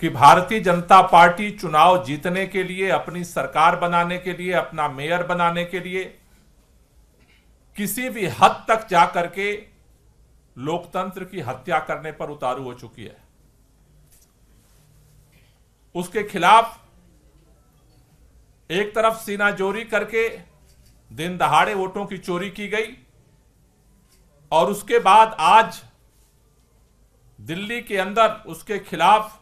कि भारतीय जनता पार्टी चुनाव जीतने के लिए अपनी सरकार बनाने के लिए अपना मेयर बनाने के लिए किसी भी हद तक जाकर के लोकतंत्र की हत्या करने पर उतारू हो चुकी है उसके खिलाफ एक तरफ सीना जोरी करके दिन दहाड़े वोटों की चोरी की गई और उसके बाद आज दिल्ली के अंदर उसके खिलाफ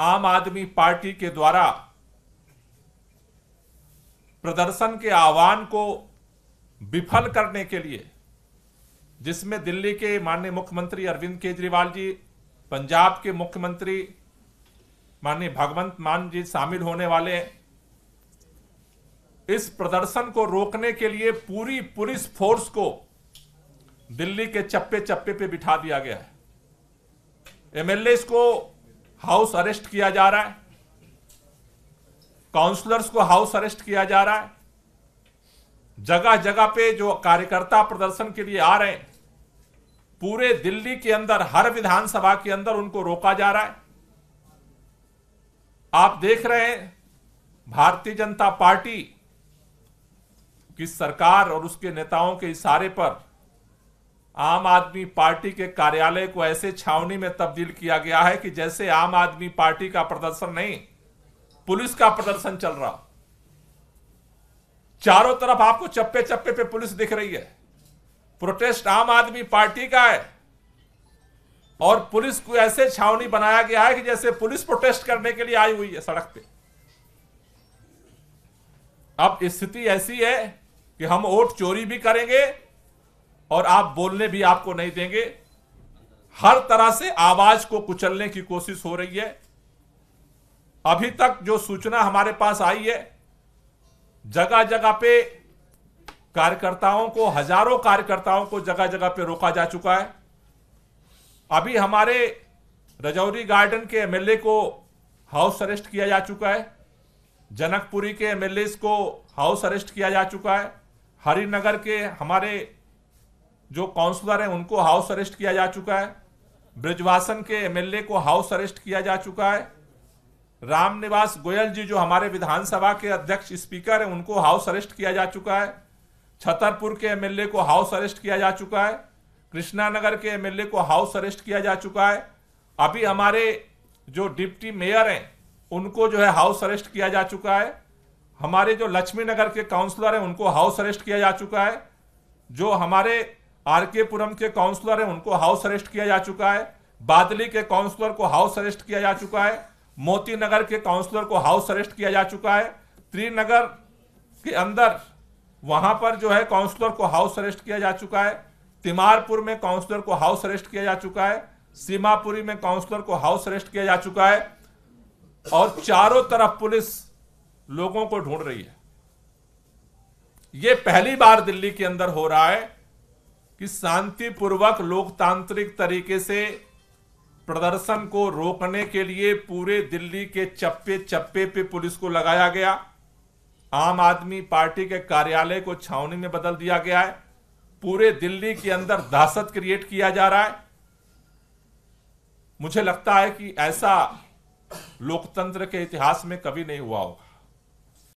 आम आदमी पार्टी के द्वारा प्रदर्शन के आह्वान को विफल करने के लिए जिसमें दिल्ली के माननीय मुख्यमंत्री अरविंद केजरीवाल जी पंजाब के मुख्यमंत्री माननीय भगवंत मान जी शामिल होने वाले इस प्रदर्शन को रोकने के लिए पूरी पुलिस फोर्स को दिल्ली के चप्पे चप्पे पे बिठा दिया गया है एमएलए को हाउस अरेस्ट किया जा रहा है काउंसलर्स को हाउस अरेस्ट किया जा रहा है जगह जगह पे जो कार्यकर्ता प्रदर्शन के लिए आ रहे हैं पूरे दिल्ली के अंदर हर विधानसभा के अंदर उनको रोका जा रहा है आप देख रहे हैं भारतीय जनता पार्टी की सरकार और उसके नेताओं के इशारे पर आम आदमी पार्टी के कार्यालय को ऐसे छावनी में तब्दील किया गया है कि जैसे आम आदमी पार्टी का प्रदर्शन नहीं पुलिस का प्रदर्शन चल रहा चारों तरफ आपको चप्पे चप्पे पे पुलिस दिख रही है प्रोटेस्ट आम आदमी पार्टी का है और पुलिस को ऐसे छावनी बनाया गया है कि जैसे पुलिस प्रोटेस्ट करने के लिए आई हुई है सड़क पे अब स्थिति ऐसी है कि हम वोट चोरी भी करेंगे और आप बोलने भी आपको नहीं देंगे हर तरह से आवाज को कुचलने की कोशिश हो रही है अभी तक जो सूचना हमारे पास आई है जगह जगह पे कार्यकर्ताओं को हजारों कार्यकर्ताओं को जगह जगह पे रोका जा चुका है अभी हमारे रजौरी गार्डन के एमएलए को हाउस अरेस्ट किया जा चुका है जनकपुरी के एमएलए को हाउस अरेस्ट किया जा चुका है हरिनगर के हमारे जो काउंसलर हैं उनको हाउस अरेस्ट किया जा चुका है ब्रिजवासन के एमएलए को हाउस अरेस्ट किया जा चुका है रामनिवास गोयल जी जो हमारे विधानसभा के अध्यक्ष स्पीकर हैं उनको हाउस अरेस्ट किया जा चुका है छतरपुर के एमएलए को हाउस अरेस्ट किया जा चुका है कृष्णानगर के एमएलए को हाउस अरेस्ट किया जा चुका है अभी हमारे जो डिप्टी मेयर हैं उनको जो है हाउस अरेस्ट किया जा चुका है हमारे जो लक्ष्मी नगर के काउंसलर हैं उनको हाउस अरेस्ट किया जा चुका है जो हमारे आरकेपुरम के काउंसलर हैं उनको हाउस अरेस्ट किया जा चुका है बादली के काउंसलर को हाउस अरेस्ट किया जा चुका है मोती नगर के काउंसलर को हाउस अरेस्ट किया जा चुका है त्रिनगर के अंदर वहां पर जो है काउंसलर को हाउस अरेस्ट किया जा चुका है तिमारपुर में काउंसलर को हाउस अरेस्ट किया जा चुका है सीमापुरी में काउंसलर को हाउस अरेस्ट किया जा चुका है और चारों तरफ पुलिस लोगों को ढूंढ रही है यह पहली बार दिल्ली के अंदर हो रहा है कि शांतिपूर्वक लोकतांत्रिक तरीके से प्रदर्शन को रोकने के लिए पूरे दिल्ली के चप्पे चप्पे पे पुलिस को लगाया गया आम आदमी पार्टी के कार्यालय को छावनी में बदल दिया गया है पूरे दिल्ली के अंदर दहशत क्रिएट किया जा रहा है मुझे लगता है कि ऐसा लोकतंत्र के इतिहास में कभी नहीं हुआ होगा